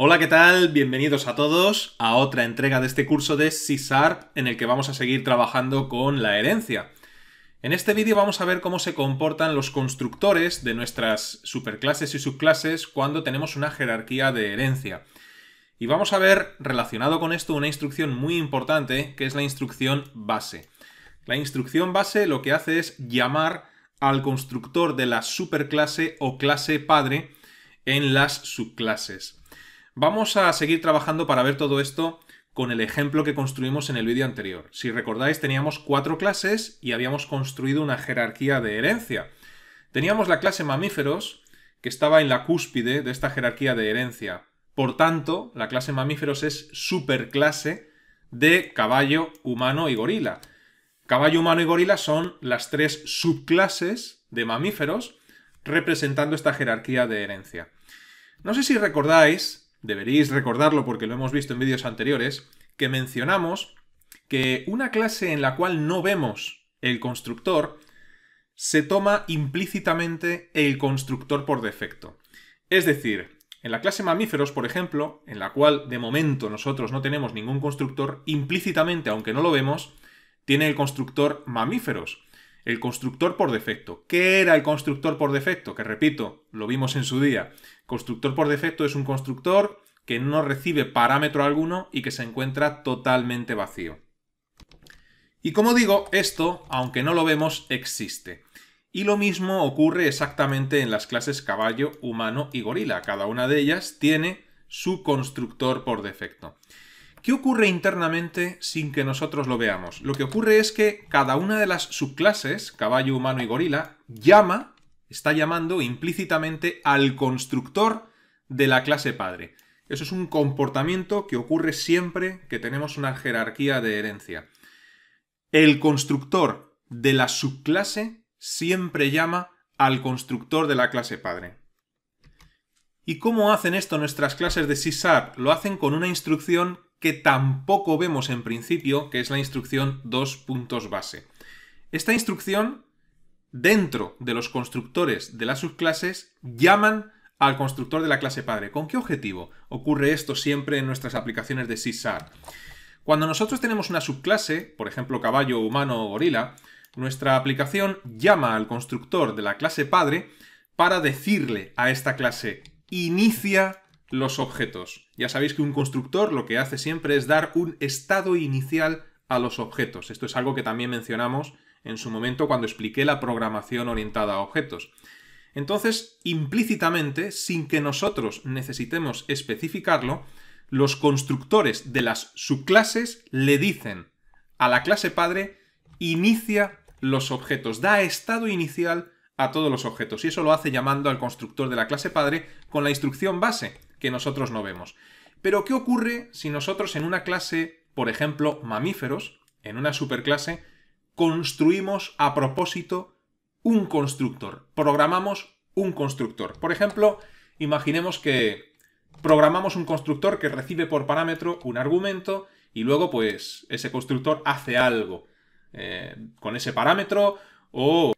Hola, ¿qué tal? Bienvenidos a todos a otra entrega de este curso de c en el que vamos a seguir trabajando con la herencia. En este vídeo vamos a ver cómo se comportan los constructores de nuestras superclases y subclases cuando tenemos una jerarquía de herencia. Y vamos a ver, relacionado con esto, una instrucción muy importante, que es la instrucción base. La instrucción base lo que hace es llamar al constructor de la superclase o clase padre en las subclases. Vamos a seguir trabajando para ver todo esto con el ejemplo que construimos en el vídeo anterior. Si recordáis, teníamos cuatro clases y habíamos construido una jerarquía de herencia. Teníamos la clase mamíferos, que estaba en la cúspide de esta jerarquía de herencia. Por tanto, la clase mamíferos es superclase de caballo, humano y gorila. Caballo, humano y gorila son las tres subclases de mamíferos representando esta jerarquía de herencia. No sé si recordáis deberéis recordarlo porque lo hemos visto en vídeos anteriores, que mencionamos que una clase en la cual no vemos el constructor se toma implícitamente el constructor por defecto. Es decir, en la clase mamíferos, por ejemplo, en la cual de momento nosotros no tenemos ningún constructor, implícitamente, aunque no lo vemos, tiene el constructor mamíferos el constructor por defecto. ¿Qué era el constructor por defecto? Que repito, lo vimos en su día. Constructor por defecto es un constructor que no recibe parámetro alguno y que se encuentra totalmente vacío. Y como digo, esto, aunque no lo vemos, existe. Y lo mismo ocurre exactamente en las clases caballo, humano y gorila. Cada una de ellas tiene su constructor por defecto. ¿Qué ocurre internamente sin que nosotros lo veamos? Lo que ocurre es que cada una de las subclases, caballo, humano y gorila, llama, está llamando implícitamente al constructor de la clase padre. Eso es un comportamiento que ocurre siempre que tenemos una jerarquía de herencia. El constructor de la subclase siempre llama al constructor de la clase padre. ¿Y cómo hacen esto nuestras clases de sysart? Lo hacen con una instrucción que tampoco vemos en principio, que es la instrucción dos puntos base. Esta instrucción, dentro de los constructores de las subclases, llaman al constructor de la clase padre. ¿Con qué objetivo? Ocurre esto siempre en nuestras aplicaciones de C#? Cuando nosotros tenemos una subclase, por ejemplo caballo, humano o gorila, nuestra aplicación llama al constructor de la clase padre para decirle a esta clase inicia los objetos. Ya sabéis que un constructor lo que hace siempre es dar un estado inicial a los objetos. Esto es algo que también mencionamos en su momento cuando expliqué la programación orientada a objetos. Entonces, implícitamente, sin que nosotros necesitemos especificarlo, los constructores de las subclases le dicen a la clase padre inicia los objetos, da estado inicial a todos los objetos. Y eso lo hace llamando al constructor de la clase padre con la instrucción base, que nosotros no vemos. Pero, ¿qué ocurre si nosotros en una clase, por ejemplo, mamíferos, en una superclase, construimos a propósito un constructor? Programamos un constructor. Por ejemplo, imaginemos que programamos un constructor que recibe por parámetro un argumento y luego, pues, ese constructor hace algo eh, con ese parámetro o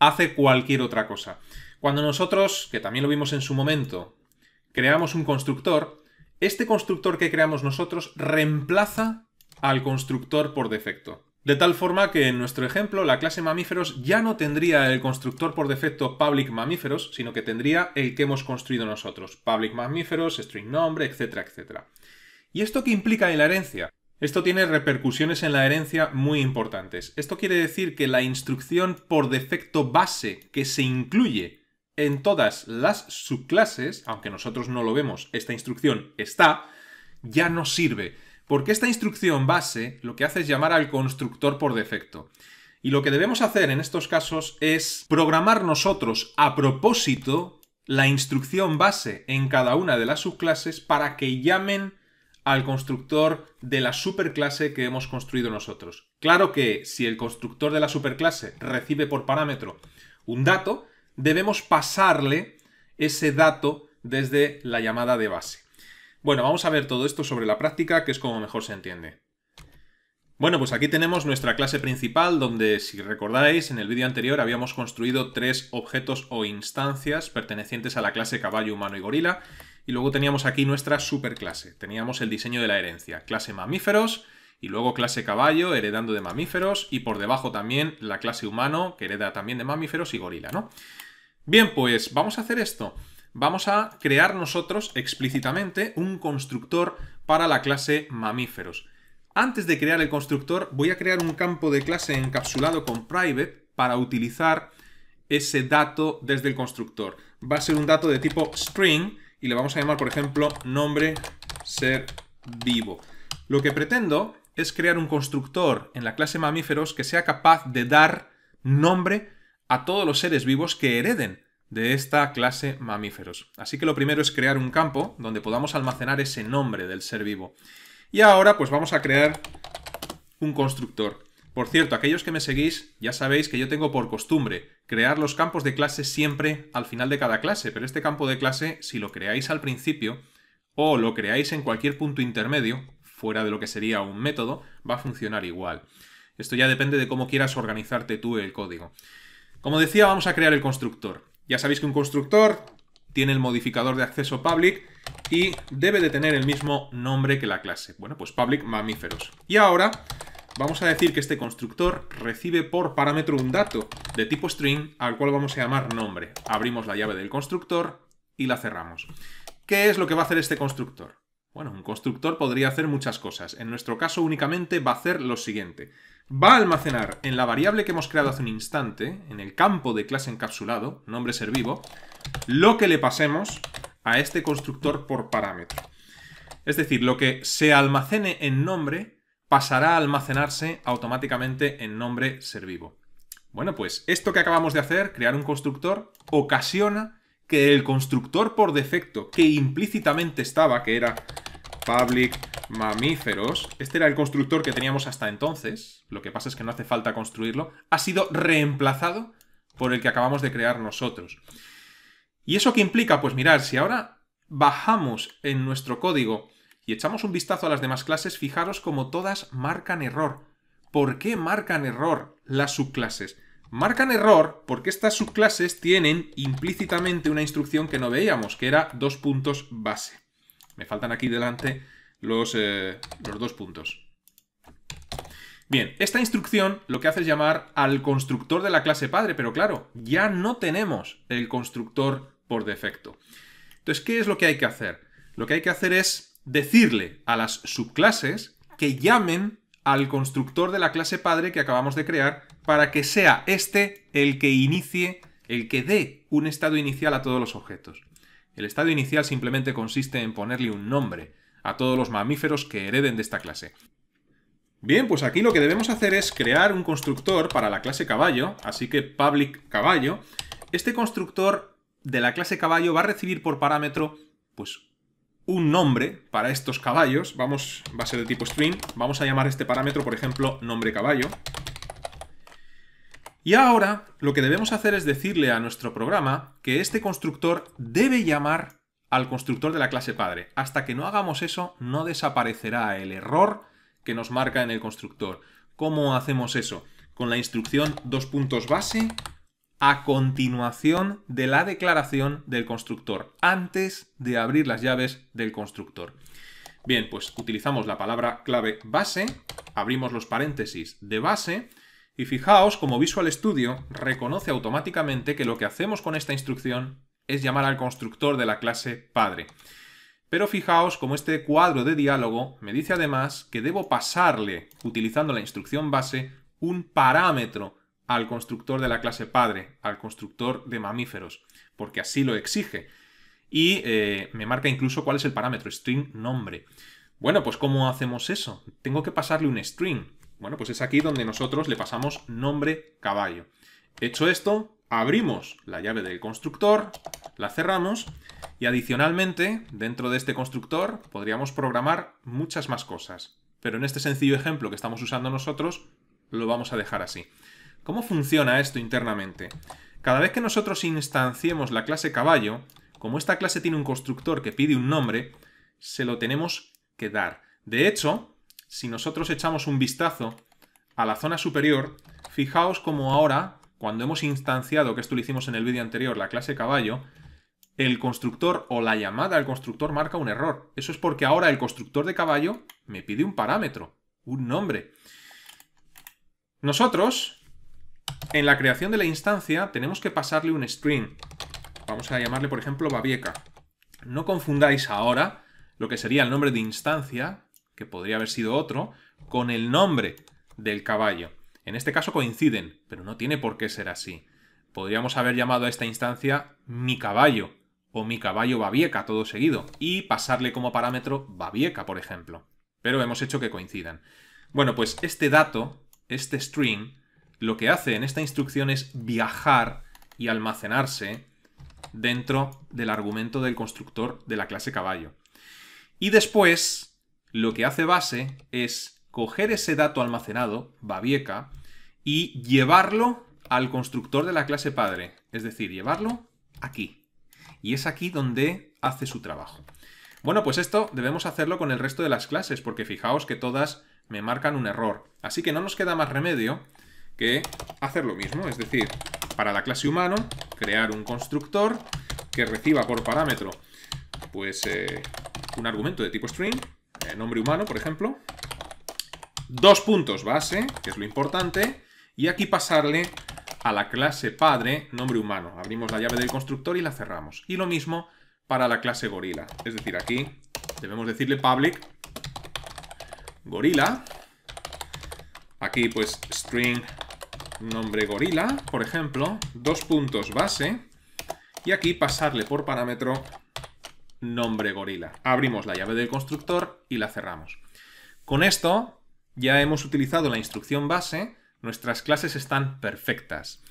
hace cualquier otra cosa. Cuando nosotros, que también lo vimos en su momento, creamos un constructor, este constructor que creamos nosotros reemplaza al constructor por defecto. De tal forma que en nuestro ejemplo la clase mamíferos ya no tendría el constructor por defecto public mamíferos, sino que tendría el que hemos construido nosotros, public mamíferos, string nombre, etcétera, etcétera. ¿Y esto qué implica en la herencia? Esto tiene repercusiones en la herencia muy importantes. Esto quiere decir que la instrucción por defecto base que se incluye en todas las subclases, aunque nosotros no lo vemos, esta instrucción está, ya no sirve, porque esta instrucción base lo que hace es llamar al constructor por defecto. Y lo que debemos hacer en estos casos es programar nosotros a propósito la instrucción base en cada una de las subclases para que llamen al constructor de la superclase que hemos construido nosotros. Claro que si el constructor de la superclase recibe por parámetro un dato, debemos pasarle ese dato desde la llamada de base. Bueno, vamos a ver todo esto sobre la práctica, que es como mejor se entiende. Bueno, pues aquí tenemos nuestra clase principal, donde, si recordáis, en el vídeo anterior habíamos construido tres objetos o instancias pertenecientes a la clase caballo, humano y gorila, y luego teníamos aquí nuestra superclase. Teníamos el diseño de la herencia, clase mamíferos, y luego clase caballo, heredando de mamíferos, y por debajo también la clase humano, que hereda también de mamíferos y gorila, ¿no? Bien, pues vamos a hacer esto. Vamos a crear nosotros explícitamente un constructor para la clase mamíferos. Antes de crear el constructor, voy a crear un campo de clase encapsulado con private para utilizar ese dato desde el constructor. Va a ser un dato de tipo string y le vamos a llamar, por ejemplo, nombre ser vivo. Lo que pretendo es crear un constructor en la clase mamíferos que sea capaz de dar nombre a todos los seres vivos que hereden de esta clase mamíferos. Así que lo primero es crear un campo donde podamos almacenar ese nombre del ser vivo. Y ahora pues vamos a crear un constructor. Por cierto, aquellos que me seguís ya sabéis que yo tengo por costumbre crear los campos de clase siempre al final de cada clase, pero este campo de clase, si lo creáis al principio o lo creáis en cualquier punto intermedio, fuera de lo que sería un método, va a funcionar igual. Esto ya depende de cómo quieras organizarte tú el código. Como decía, vamos a crear el constructor. Ya sabéis que un constructor tiene el modificador de acceso public y debe de tener el mismo nombre que la clase. Bueno, pues public mamíferos. Y ahora vamos a decir que este constructor recibe por parámetro un dato de tipo string al cual vamos a llamar nombre. Abrimos la llave del constructor y la cerramos. ¿Qué es lo que va a hacer este constructor? Bueno, un constructor podría hacer muchas cosas. En nuestro caso únicamente va a hacer lo siguiente. Va a almacenar en la variable que hemos creado hace un instante, en el campo de clase encapsulado, nombre ser vivo, lo que le pasemos a este constructor por parámetro. Es decir, lo que se almacene en nombre pasará a almacenarse automáticamente en nombre ser vivo. Bueno, pues esto que acabamos de hacer, crear un constructor, ocasiona que el constructor por defecto que implícitamente estaba, que era public mamíferos, este era el constructor que teníamos hasta entonces, lo que pasa es que no hace falta construirlo, ha sido reemplazado por el que acabamos de crear nosotros. ¿Y eso qué implica? Pues mirar, si ahora bajamos en nuestro código y echamos un vistazo a las demás clases, fijaros como todas marcan error. ¿Por qué marcan error las subclases? Marcan error porque estas subclases tienen implícitamente una instrucción que no veíamos, que era dos puntos base. Me faltan aquí delante los, eh, los dos puntos. Bien, esta instrucción lo que hace es llamar al constructor de la clase padre, pero claro, ya no tenemos el constructor por defecto. Entonces, ¿qué es lo que hay que hacer? Lo que hay que hacer es decirle a las subclases que llamen al constructor de la clase padre que acabamos de crear para que sea este el que inicie, el que dé un estado inicial a todos los objetos. El estado inicial simplemente consiste en ponerle un nombre a todos los mamíferos que hereden de esta clase. Bien, pues aquí lo que debemos hacer es crear un constructor para la clase caballo, así que public caballo. Este constructor de la clase caballo va a recibir por parámetro pues un nombre para estos caballos. Vamos, va a ser de tipo string. Vamos a llamar este parámetro, por ejemplo, nombre caballo. Y ahora lo que debemos hacer es decirle a nuestro programa que este constructor debe llamar al constructor de la clase padre. Hasta que no hagamos eso, no desaparecerá el error que nos marca en el constructor. ¿Cómo hacemos eso? Con la instrucción dos puntos base a continuación de la declaración del constructor, antes de abrir las llaves del constructor. Bien, pues utilizamos la palabra clave base, abrimos los paréntesis de base y fijaos como Visual Studio reconoce automáticamente que lo que hacemos con esta instrucción es llamar al constructor de la clase padre. Pero fijaos como este cuadro de diálogo me dice además que debo pasarle, utilizando la instrucción base, un parámetro al constructor de la clase padre, al constructor de mamíferos, porque así lo exige. Y eh, me marca incluso cuál es el parámetro, string nombre. Bueno, pues ¿cómo hacemos eso? Tengo que pasarle un string. Bueno, pues es aquí donde nosotros le pasamos nombre caballo. Hecho esto, abrimos la llave del constructor, la cerramos y adicionalmente, dentro de este constructor, podríamos programar muchas más cosas. Pero en este sencillo ejemplo que estamos usando nosotros, lo vamos a dejar así. ¿Cómo funciona esto internamente? Cada vez que nosotros instanciemos la clase caballo, como esta clase tiene un constructor que pide un nombre, se lo tenemos que dar. De hecho, si nosotros echamos un vistazo a la zona superior, fijaos como ahora, cuando hemos instanciado, que esto lo hicimos en el vídeo anterior, la clase caballo, el constructor o la llamada al constructor marca un error. Eso es porque ahora el constructor de caballo me pide un parámetro, un nombre. Nosotros en la creación de la instancia tenemos que pasarle un string. Vamos a llamarle, por ejemplo, babieca. No confundáis ahora lo que sería el nombre de instancia, que podría haber sido otro, con el nombre del caballo. En este caso coinciden, pero no tiene por qué ser así. Podríamos haber llamado a esta instancia mi caballo o mi caballo babieca todo seguido y pasarle como parámetro babieca, por ejemplo. Pero hemos hecho que coincidan. Bueno, pues este dato, este string, lo que hace en esta instrucción es viajar y almacenarse dentro del argumento del constructor de la clase caballo. Y después, lo que hace base es coger ese dato almacenado, babieca, y llevarlo al constructor de la clase padre, es decir, llevarlo aquí. Y es aquí donde hace su trabajo. Bueno, pues esto debemos hacerlo con el resto de las clases, porque fijaos que todas me marcan un error. Así que no nos queda más remedio que hacer lo mismo, es decir, para la clase humano, crear un constructor que reciba por parámetro pues eh, un argumento de tipo string, eh, nombre humano, por ejemplo, dos puntos base, que es lo importante, y aquí pasarle a la clase padre nombre humano. Abrimos la llave del constructor y la cerramos. Y lo mismo para la clase gorila. Es decir, aquí debemos decirle public gorila. Aquí pues string nombre gorila, por ejemplo, dos puntos base, y aquí pasarle por parámetro nombre gorila. Abrimos la llave del constructor y la cerramos. Con esto ya hemos utilizado la instrucción base, nuestras clases están perfectas.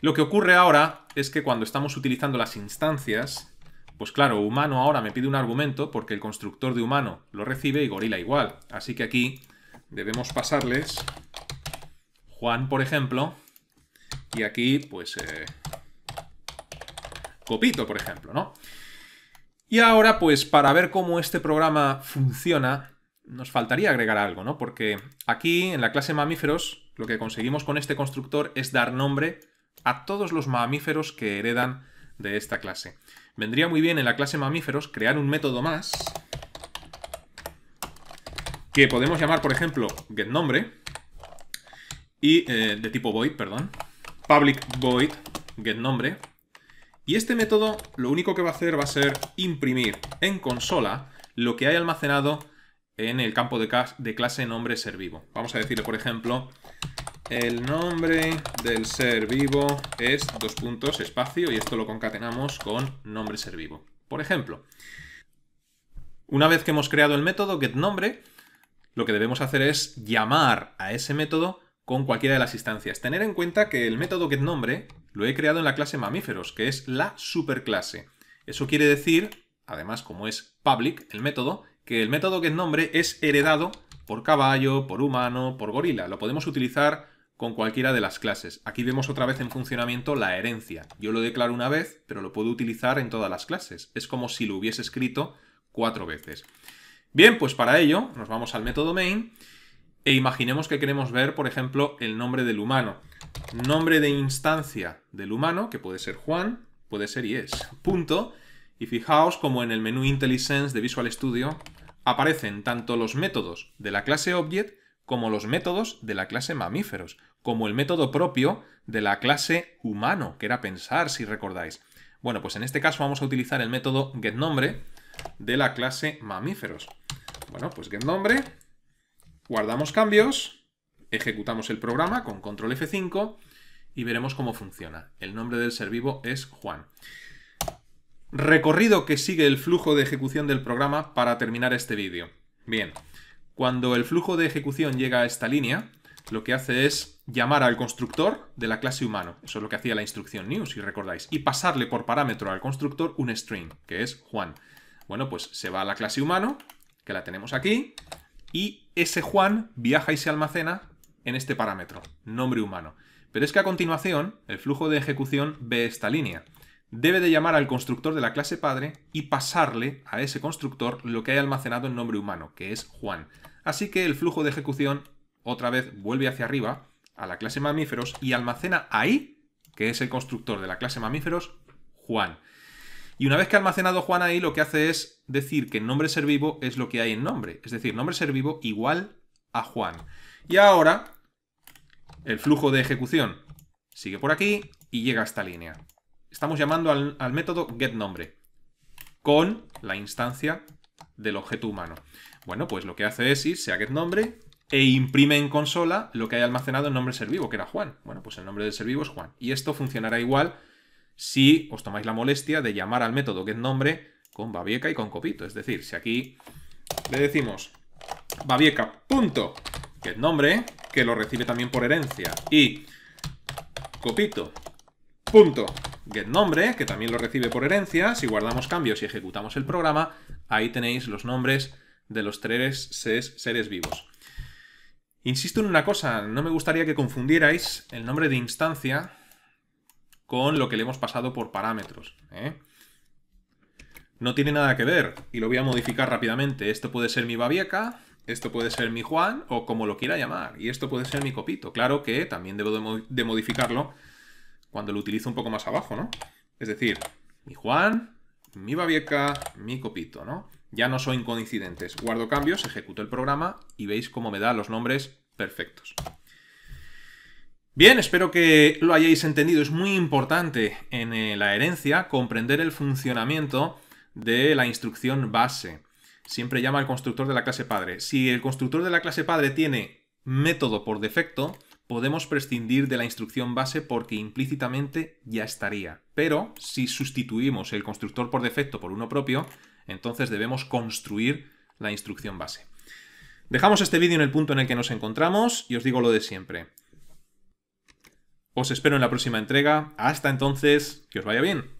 Lo que ocurre ahora es que cuando estamos utilizando las instancias, pues claro, humano ahora me pide un argumento porque el constructor de humano lo recibe y gorila igual. Así que aquí debemos pasarles Juan, por ejemplo, y aquí, pues, eh, Copito, por ejemplo, ¿no? Y ahora, pues, para ver cómo este programa funciona, nos faltaría agregar algo, ¿no? Porque aquí, en la clase mamíferos, lo que conseguimos con este constructor es dar nombre a todos los mamíferos que heredan de esta clase. Vendría muy bien en la clase mamíferos crear un método más que podemos llamar, por ejemplo, getNombre, y eh, de tipo void, perdón, public void getNombre. Y este método lo único que va a hacer va a ser imprimir en consola lo que hay almacenado en el campo de, de clase nombre ser vivo. Vamos a decirle, por ejemplo, el nombre del ser vivo es dos puntos espacio y esto lo concatenamos con nombre ser vivo. Por ejemplo, una vez que hemos creado el método getNombre, lo que debemos hacer es llamar a ese método con cualquiera de las instancias. Tener en cuenta que el método getNombre lo he creado en la clase mamíferos, que es la superclase. Eso quiere decir, además como es public el método, que el método getNombre es heredado por caballo, por humano, por gorila. Lo podemos utilizar con cualquiera de las clases. Aquí vemos otra vez en funcionamiento la herencia. Yo lo declaro una vez, pero lo puedo utilizar en todas las clases. Es como si lo hubiese escrito cuatro veces. Bien, pues para ello nos vamos al método main e imaginemos que queremos ver, por ejemplo, el nombre del humano. Nombre de instancia del humano, que puede ser Juan, puede ser y Punto. Y fijaos como en el menú IntelliSense de Visual Studio aparecen tanto los métodos de la clase Object como los métodos de la clase mamíferos, como el método propio de la clase humano, que era pensar, si recordáis. Bueno, pues en este caso vamos a utilizar el método getNombre de la clase mamíferos. Bueno, pues getNombre Guardamos cambios, ejecutamos el programa con control F5 y veremos cómo funciona. El nombre del ser vivo es Juan. Recorrido que sigue el flujo de ejecución del programa para terminar este vídeo. Bien, cuando el flujo de ejecución llega a esta línea, lo que hace es llamar al constructor de la clase humano. Eso es lo que hacía la instrucción new, si recordáis. Y pasarle por parámetro al constructor un string, que es Juan. Bueno, pues se va a la clase humano, que la tenemos aquí, y ese Juan viaja y se almacena en este parámetro, nombre humano. Pero es que a continuación, el flujo de ejecución ve esta línea. Debe de llamar al constructor de la clase padre y pasarle a ese constructor lo que hay almacenado en nombre humano, que es Juan. Así que el flujo de ejecución otra vez vuelve hacia arriba, a la clase mamíferos, y almacena ahí, que es el constructor de la clase mamíferos, Juan. Y una vez que ha almacenado Juan ahí, lo que hace es decir que nombre ser vivo es lo que hay en nombre. Es decir, nombre ser vivo igual a Juan. Y ahora, el flujo de ejecución sigue por aquí y llega a esta línea. Estamos llamando al, método getNombre con la instancia del objeto humano. Bueno, pues lo que hace es irse a getNombre e imprime en consola lo que hay almacenado en nombre ser vivo, que era Juan. Bueno, pues el nombre del ser vivo es Juan. Y esto funcionará igual si os tomáis la molestia de llamar al método getNombre con babieca y con copito. Es decir, si aquí le decimos babieca.getNombre, que lo recibe también por herencia, y copito.getNombre, que también lo recibe por herencia, si guardamos cambios y ejecutamos el programa, ahí tenéis los nombres de los tres seres vivos. Insisto en una cosa, no me gustaría que confundierais el nombre de instancia con lo que le hemos pasado por parámetros. ¿eh? No tiene nada que ver, y lo voy a modificar rápidamente. Esto puede ser mi babieca, esto puede ser mi Juan, o como lo quiera llamar, y esto puede ser mi copito. Claro que también debo de, modificarlo cuando lo utilizo un poco más abajo, ¿no? Es decir, mi Juan, mi babieca, mi copito, ¿no? Ya no son coincidentes. Guardo cambios, ejecuto el programa y veis cómo me da los nombres perfectos. Bien, espero que lo hayáis entendido. Es muy importante en eh, la herencia comprender el funcionamiento de la instrucción base. Siempre llama al constructor de la clase padre. Si el constructor de la clase padre tiene método por defecto, podemos prescindir de la instrucción base porque implícitamente ya estaría. Pero si sustituimos el constructor por defecto por uno propio, entonces debemos construir la instrucción base. Dejamos este vídeo en el punto en el que nos encontramos y os digo lo de siempre. Os espero en la próxima entrega. Hasta entonces, que os vaya bien.